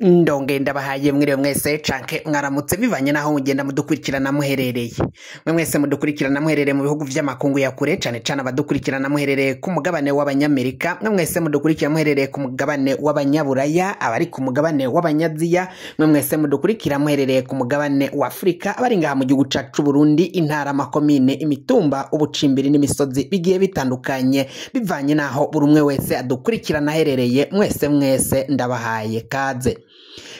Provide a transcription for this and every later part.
ndongenda bahaye mwiriwe mwese canke mwaramutse bivanye naho mugenda mudukurikirana muherereye mwe mwese mudukurikirana muherereye mu bihugu vy'amakungu ya kure cane cane abadukurikirana muherereye ku mugabane w'abanyamerika mwe mwese mudukurikira muherereye ku mugabane w'abanyaburaya abari ku mugabane w'abanyaziya mwe mwese mudukurikira muherereye ku mugabane wa afurika abari ngaha mu gihugu cacu burundi intara amakomine imitumba ubucimbiri n'imisozi bigiye bitandukanye bivanye naho buri umwe wese adukurikirana aherereye mwese mwese ndabahaye kaze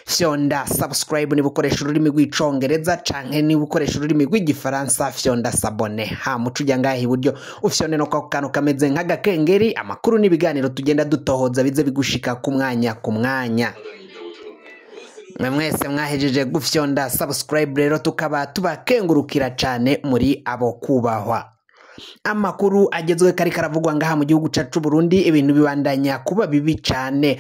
fyonda sabusikarayibu niba ukoresha ururimi rw'icongereza cyane niba ukoresha ururimi rw'igifaransa fyonda sabone ha muco ujya ngaha iburyo ufyonde no kwa kantu kameze nk'agakengeri amakuru n'ibiganiro tugenda dutohoza bize bigushika ku mwanya ku mwanya mwe mwese mwahejeje gufyonda sabusikarayibu rero tukaba tubakengurukira cyane muri abo kubahwa amakuru agezwe kari karavugwa ngaha mu gihugu cyacu Burundi ibintu bibandanya kuba bibi cyane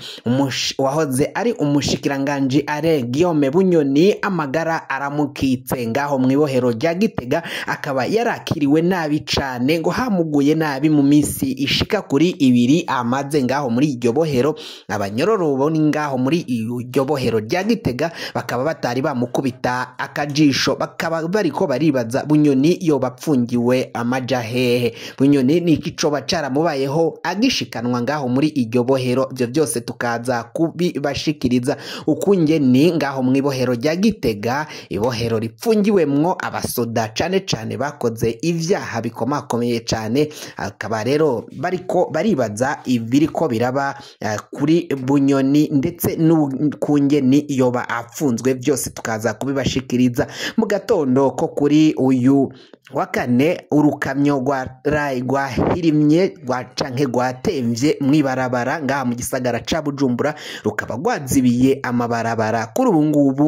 wahoze ari umushikiranganji are Guillaume Bunyoni amagara aramukitse ngaho mu ibohero rya Gitega akaba yarakiriwe nabi cyane ngo hamuguye nabi mu minsi ishika kuri ibiri amaze ngaho muri iryo bohero abanyororo boni ngaho muri iryo bohero rya Gitega bakaba batari bamukubita akajisho bakaba bariko baribaza Bunyoni bapfungiwe amajahe hehe bunyoni ni igicoba cyaramubayeho agishikanwa ngaho muri iryo bohero ibyo byose tukaza kubibashikiriza ukunge ni ngaho mu ibohero rya gitega ibohero ripfungiwemwo abasoda cyane cyane bakoze ibyaha bikomakomeye cyane akaba rero bariko baribaza ibiri ko biraba eh, kuri bunyoni ndetse n'ukunge ni yoba afunzwe byose tukaza kubibashikiriza mu gatondo ko kuri uyu wa kane urukamyo rwa rayi rwahirimye rwacanke rwatembye mu ibarabara ngaha mu gisagara ca bujumbura rukaba rwazibiye amabarabara kuri ubu ngubu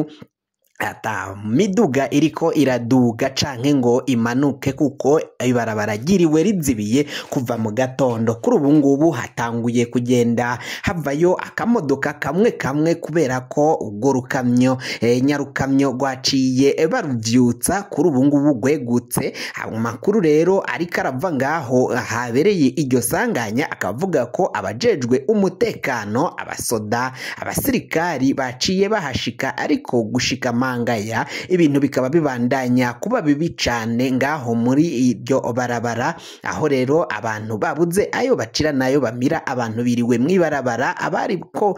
ata miduga iriko iraduga canke ngo imanuke kuko ibarabara ryiriwe rizibiye kuva mu gatondo kuri ubu ngubu hatanguye kugenda havayo akamodoka kamwe kamwe kubera ko ubwo rukamyo e, nyarukamyo rwaciye e, baruvyutsa kuri ubu ngubu rwegutse amakuru rero ariko arava ngaho habereye iryo sanganya akavuga ko abajejwe umutekano abasoda abasirikari baciye bahashika ariko gushika ma bangaya ibintu bikaba bibandanya kuba bibi cyane ngaho muri iryo barabara aho rero abantu babuze ayo bacira n'ayo bamira abantu biriwe mu ibarabara abari ko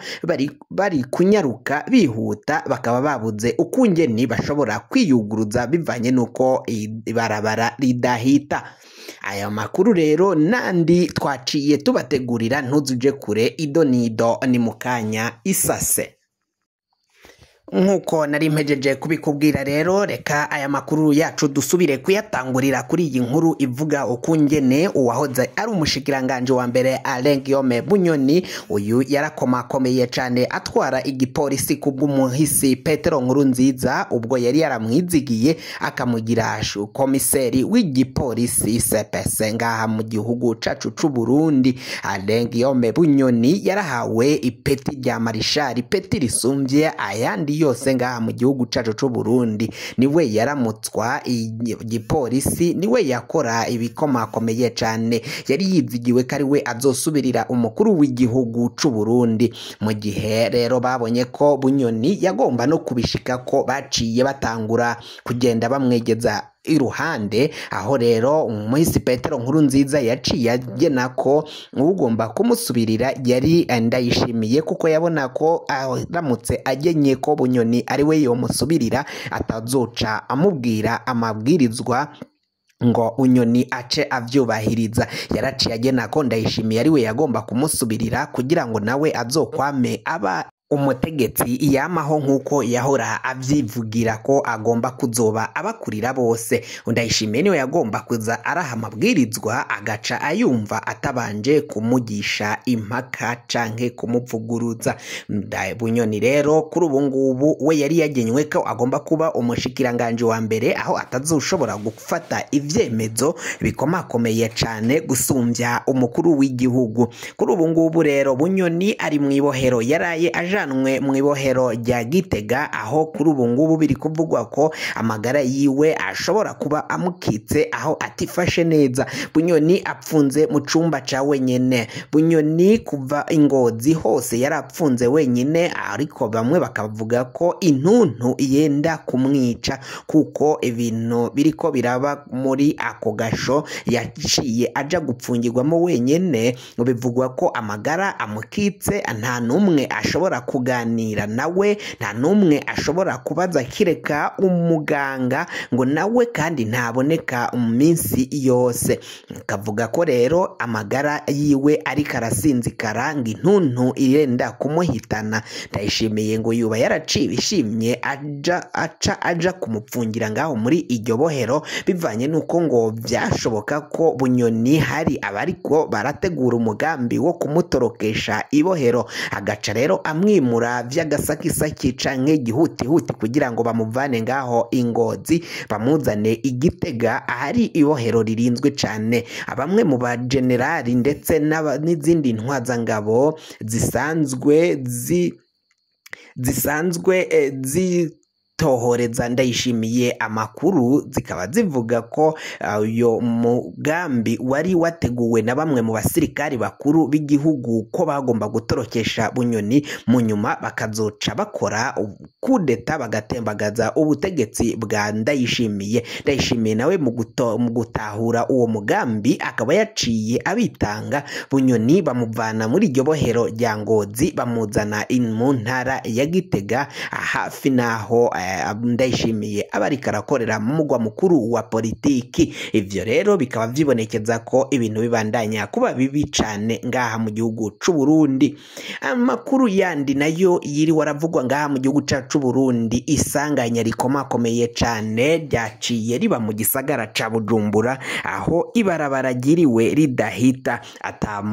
bari kunyaruka bihuta bakaba babuze ukungeni bashobora kwiyuguruza bivanye n'uko ibarabara ridahita aya makuru rero n'andi twaciye tubategurira ntuzuje kure idonido ni mu kanya isase nk'uko nari mpejeje kubikubwira rero reka aya makuru yacu dusubire kuyatangurira kuri iyi nkuru ivuga ukungene uwahoze ari umushikiranganji wa mbere Alain Guillaume Bunyoni uyu yarakomakomeye cyane atwara igipolisi kubw'umuhisi Petero Nkuru nziza ubwo yari yaramwizigiye akamugira komiseri w'igipolisi CPS ngaha mu gihugu cacu c'u Burundi Alain Bunyoni yarahawe ipeti rya marishali peti risumbye ayandi yose ngaha mu gihugu cyacu cy'u Burundi niwe yaramutswa igipolisi niwe yakora ibikomakomeye cyane yari yizigiwe ko ariwe azosubirira umukuru w'igihugu cy'u Burundi mu gihe rero babonye ko bunyoni yagomba no kubishika ko baciye batangura kugenda bamwegeza iruhande aho rero umwisi petero nkuru nziza yaciye agena ko ugomba kumusubirira yari ndayishimiye kuko yabona ko aramutse agenye ko bunyoni ari we yomusubirira atazoca amubwira amabwirizwa ngo unyoni ace abyubahiriza yaraciye agena ko ndayishimiye ari we yagomba kumusubirira kugira ngo nawe azokwame aba umutegetsi yamaho nk'uko yahora abyivugira ko agomba kuzoba abakurira bose ndayishimiye niwe yagomba kuza araha amabwirizwa agaca ayumva atabanje kumugisha impaka canke kumuvugurutsa bunyoni rero kuri ubu ngubu we yari yagenywe ko agomba kuba umushikiranganje wa mbere aho atazushobora gufata ibyemezo bikomakomeye cane gusumbya umukuru w'igihugu kuri ubu ngubu rero bunyoni ari mu ibohero yaraye aja yajyanwe mu ibohero rya gitega aho kuri ubu ngubu biri kuvugwa ko amagara yiwe ashobora kuba amukitse aho atifashe neza bunyoni apfunze mu cumba ca wenyine bunyoni kuva ingozi hose yari apfunze wenyine ariko bamwe bakavuga ko intuntu yenda kumwica kuko ibintu biri ko biraba muri ako gasho yaciye ajya gupfungirwamo wenyine bivugwa ko amagara amukitse nta n'umwe ashobora kuganira nawe nta n'umwe ashobora kubaza kereka umuganga ngo nawe kandi ntaboneka mu minsi yose akavuga ko rero amagara yiwe ariko arasinzikara ngo intuntu irenda kumuhitana ndayishimiye ngo yuba yaracibishimye aca aja kumupfungira ngaho muri iryo bohero bivanye n'uko ngo byashoboka ko bunyoni hari abariko barategura umugambi wo kumutorokesha ibohero agaca rero amwe kumwimura by'agasakisakica canke gihutihuti kugira ngo bamuvane ngaho ingozi bamuzane igitega ahari ibohero ririnzwe cane abamwe mu bajenerali ndetse n'izindi ntwazangabo zisanzwe zi zisanzwe eh, zi tohoreza ndayishimiye amakuru zikaba zivuga ko uh, uyu mugambi wari wateguwe na bamwe mu basirikari bakuru b'igihugu ko bagomba gutorokesha bunyoni mu nyuma bakazoca bakora kudeta bagatembagaza ubutegetsi bwa ndayishimiye ndayishimiye nawe mu gutahura uwo mugambi akaba yaciye abitanga bunyoni bamuvana muri iryo bohero rya ngozi bamuzana mu ntara ya gitega hafi n'aho aya eh, ndayishimiye aba ariko arakorera mu mugwa mukuru wa politiki ibyo rero bikaba byibonekeza ko ibintu bibandanya kuba bibi cyane ngaha mu gihugu cy'u Burundi amakuru yandi nayo yiriwe aravugwa ngaha mu gihugu cyacu Burundi isanganya rikomakomeye cyane ryaciye riba mu gisagara ca Bujumbura aho ibarabara ryiriwe ridahita ata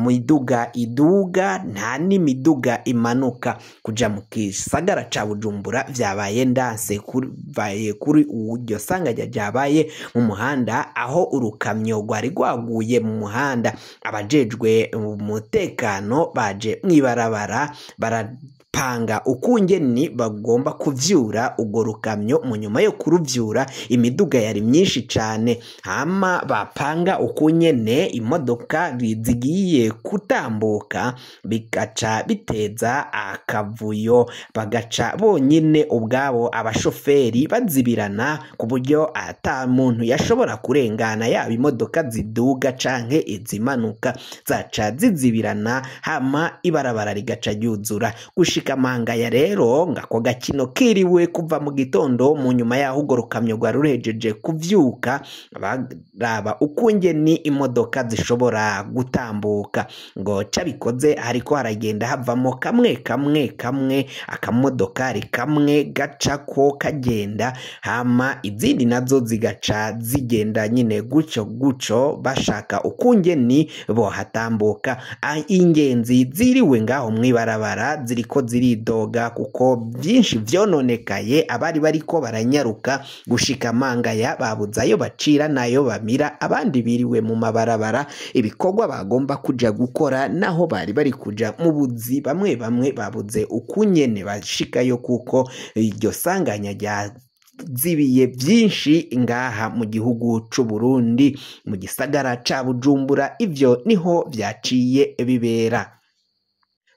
iduga nta n'imiduga imanuka kuja mu gisagara ca Bujumbura vyabaye ndansi byase bibaye kuri iryo sanganya ryabaye mu muhanda aho urukamyo rwari rwaguye mu muhanda abajejwe umutekano baje mu ibarabara bara panga uko ubugeni bagomba kubyura urwo rukamyo mu nyuma yo kurubyura imiduga yari myinshi cyane hama bapanga uko nyine imodoka zigiye gutambuka bigaca biteza akavuyo bagaca bonyine ubwabo abashoferi bazibirana ku buryo ata muntu yashobora kurengana yaba imodoka ziduga canke izimanuka zaca zizibirana hama ibarabara rigaca ryuzura gushika nshikamangaya rero ngo ako gakino kiriwe kuva mu gitondo mu nyuma yaho ugorokamye rwa rurejeje kubyuka baraba uko ni imodoka zishobora gutambuka ngo cabikoze ariko haragenda havamo kamwe kamwe kamwe akamodokari kamwe gaca ko kagenda hama izindi nazo zigaca zigenda nyine gutyo gutyo bashaka ukunge ni bo hatambuka ah, ingenzi ziriwe ngaho mu ibarabara ziriko ziridoga kuko byinshi byononekaye abari bari ko baranyaruka gushika manga ya babuze ayo bacira n'ayo bamira abandi biriwe mu mabarabara ibikorwa bagomba kujya gukora naho bari bari kujya mu buzi bamwe bamwe babuze ukunyene bashikayo kuko iryo sanganya rya zibiye byinshi ngaha mu gihugu cy'u Burundi mu gisagara ca Bujumbura ibyo niho byaciye bibera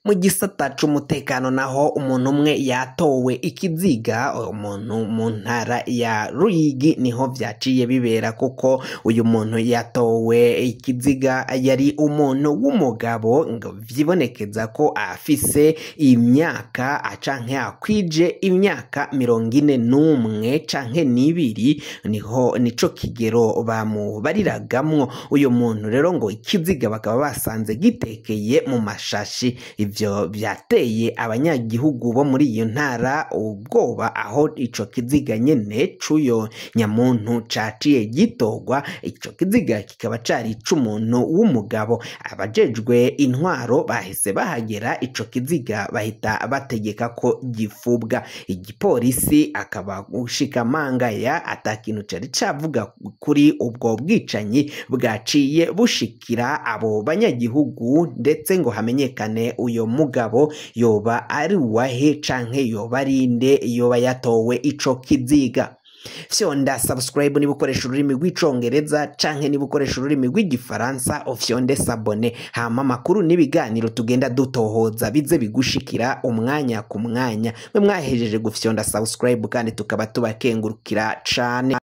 mu gisata cy'umutekano naho umuntu umwe yatowe ikiziga umuntu mu ntara ya ruyigi niho byaciye bibera kuko uyu muntu yatowe ikiziga yari umuntu w'umugabo ngo byibonekeza ko afise imyaka acanke akwije imyaka mirongo ine n'umwe canke n'ibiri niho nico kigero bamubariragamo uyu muntu rero ngo ikiziga bakaba basanze gitekeye mu mashashi ibyo byateye abanyagihugu bo muri iyo ntara ubwoba aho icyo kiziga nyine cy'uyo nyamuntu cyaciye gitogwa icyo kiziga kikaba cyari icy'umuntu w'umugabo abajejwe intwaro bahise bahagera icyo kiziga bahita bategeka ko gifubwa igipolisi akaba ushikamangaya atakintu cyari cyavuga kuri ubwo bwicanyi bwaciye bushikira abo banyagihugu ndetse ngo hamenyekane uyu uyo mugabo yoba ari uwahe canke yoba ari inde yoba yatowe ico kibyiga fyonda subscribe niba ukoresha ururimi rw'icongereza canke niba ukoresha ururimi rw'igifaransa ofyonde sabone hama amakuru n'ibiganiro tugenda dutohoza bize bigushikira umwanya ku mwanya mwe mwahejeje gufyonda subscribe kandi tukaba tubakengurukira cane